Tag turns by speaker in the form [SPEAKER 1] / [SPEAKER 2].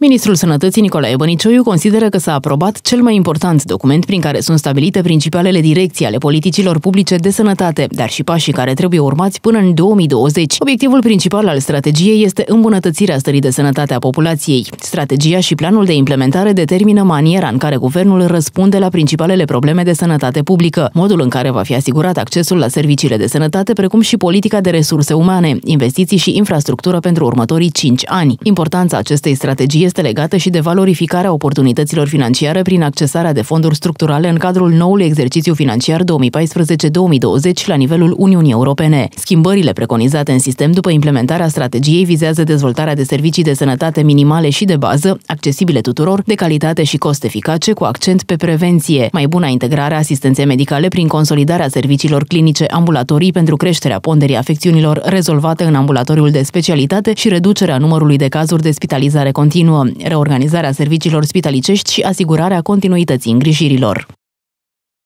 [SPEAKER 1] Ministrul Sănătății Nicolae Bănicioiu consideră că s-a aprobat cel mai important document prin care sunt stabilite principalele direcții ale politicilor publice de sănătate, dar și pașii care trebuie urmați până în 2020. Obiectivul principal al strategiei este îmbunătățirea stării de sănătate a populației. Strategia și planul de implementare determină maniera în care guvernul răspunde la principalele probleme de sănătate publică, modul în care va fi asigurat accesul la serviciile de sănătate, precum și politica de resurse umane, investiții și infrastructură pentru următorii 5 ani. Importanța acestei strategii este legată și de valorificarea oportunităților financiare prin accesarea de fonduri structurale în cadrul noului exercițiu financiar 2014-2020 la nivelul Uniunii Europene. Schimbările preconizate în sistem după implementarea strategiei vizează dezvoltarea de servicii de sănătate minimale și de bază, accesibile tuturor, de calitate și cost eficace, cu accent pe prevenție, mai bună integrare a asistenței medicale prin consolidarea serviciilor clinice ambulatorii pentru creșterea ponderii afecțiunilor rezolvate în ambulatoriul de specialitate și reducerea numărului de cazuri de spitalizare continuă continuă reorganizarea serviciilor spitalicești și asigurarea continuității îngrijirilor.